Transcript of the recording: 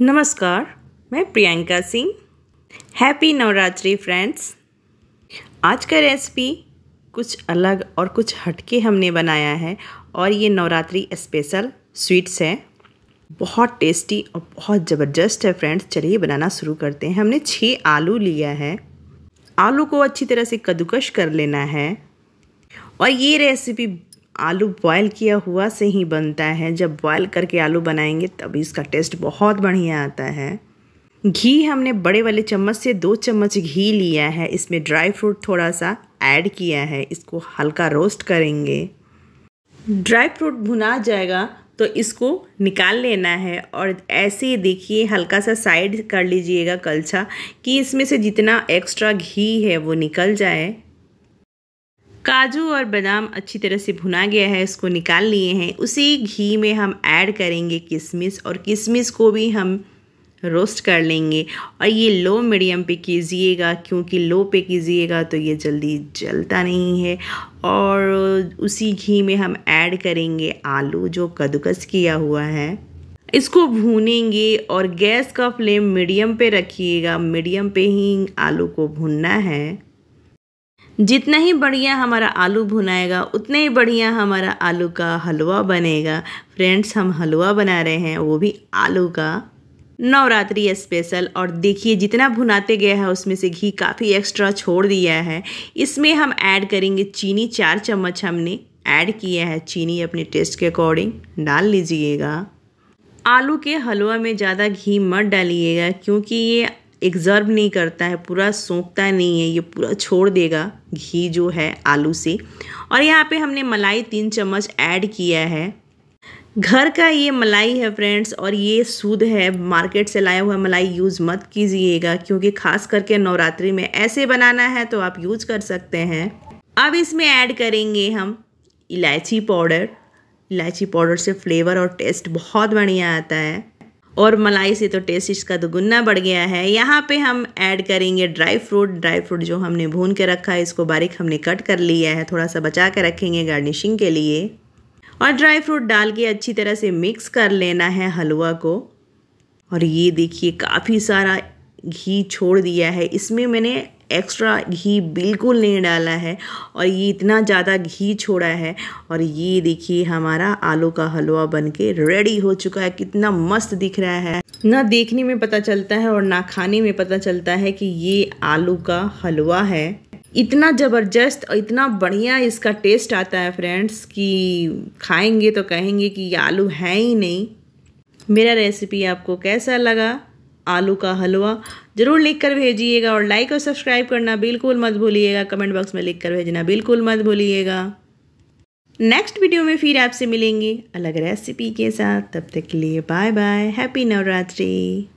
नमस्कार मैं Priyanka Singh happy Navratri friends आज का रेसिपी कुछ अलग और कुछ हटके हमने बनाया है और ये नवरात्रि स्पेशल स्वीट्स है बहुत टेस्टी और बहुत ज़बरदस्त है फ्रेंड्स चलिए बनाना शुरू करते हैं हमने छः आलू लिया है आलू को अच्छी तरह से कद्दूकश कर लेना है और ये रेसिपी आलू बॉयल किया हुआ से ही बनता है जब बॉयल करके आलू बनाएंगे तभी इसका टेस्ट बहुत बढ़िया आता है घी हमने बड़े वाले चम्मच से दो चम्मच घी लिया है इसमें ड्राई फ्रूट थोड़ा सा ऐड किया है इसको हल्का रोस्ट करेंगे ड्राई फ्रूट भुना जाएगा तो इसको निकाल लेना है और ऐसे ही देखिए हल्का सा साइड कर लीजिएगा कलछा कि इसमें से जितना एक्स्ट्रा घी है वो निकल जाए काजू और बादाम अच्छी तरह से भुना गया है इसको निकाल लिए हैं उसी घी में हम ऐड करेंगे किशमिश और किशमिश को भी हम रोस्ट कर लेंगे और ये लो मीडियम पे कीजिएगा क्योंकि लो पे कीजिएगा तो ये जल्दी जलता नहीं है और उसी घी में हम ऐड करेंगे आलू जो कद्दूकस किया हुआ है इसको भूनेंगे और गैस का फ्लेम मीडियम पे रखिएगा मीडियम पे ही आलू को भूनना है जितना ही बढ़िया हमारा आलू भुनाएगा उतना ही बढ़िया हमारा आलू का हलवा बनेगा फ्रेंड्स हम हलवा बना रहे हैं वो भी आलू का नवरात्रि स्पेशल और देखिए जितना भुनाते गया है उसमें से घी काफ़ी एक्स्ट्रा छोड़ दिया है इसमें हम ऐड करेंगे चीनी चार चम्मच हमने ऐड किया है चीनी अपने टेस्ट के अकॉर्डिंग डाल लीजिएगा आलू के हलवा में ज़्यादा घी मत डालिएगा क्योंकि ये एग्जर्व नहीं करता है पूरा सोखता नहीं है ये पूरा छोड़ देगा घी जो है आलू से और यहाँ पे हमने मलाई तीन चम्मच ऐड किया है घर का ये मलाई है फ्रेंड्स और ये सूद है मार्केट से लाया हुआ मलाई यूज़ मत कीजिएगा क्योंकि खास करके नवरात्रि में ऐसे बनाना है तो आप यूज़ कर सकते हैं अब इसमें ऐड करेंगे हम इलायची पाउडर इलायची पाउडर से फ्लेवर और टेस्ट बहुत बढ़िया आता है और मलाई से तो टेस्ट इसका दोगुना बढ़ गया है यहाँ पे हम ऐड करेंगे ड्राई फ्रूट ड्राई फ्रूट जो हमने भून के रखा है इसको बारीक हमने कट कर लिया है थोड़ा सा बचा के रखेंगे गार्निशिंग के लिए और ड्राई फ्रूट डाल के अच्छी तरह से मिक्स कर लेना है हलवा को और ये देखिए काफ़ी सारा घी छोड़ दिया है इसमें मैंने एक्स्ट्रा घी बिल्कुल नहीं डाला है और ये इतना ज़्यादा घी छोड़ा है और ये देखिए हमारा आलू का हलवा बन के रेडी हो चुका है कितना मस्त दिख रहा है ना देखने में पता चलता है और ना खाने में पता चलता है कि ये आलू का हलवा है इतना ज़बरदस्त और इतना बढ़िया इसका टेस्ट आता है फ्रेंड्स कि खाएंगे तो कहेंगे कि ये आलू है ही नहीं मेरा रेसिपी आपको कैसा लगा आलू का हलवा ज़रूर लिख कर भेजिएगा और लाइक और सब्सक्राइब करना बिल्कुल मत भूलिएगा कमेंट बॉक्स में लिख कर भेजना बिल्कुल मत भूलिएगा नेक्स्ट वीडियो में फिर आपसे मिलेंगे अलग रेसिपी के साथ तब तक के लिए बाय बाय हैप्पी नवरात्रि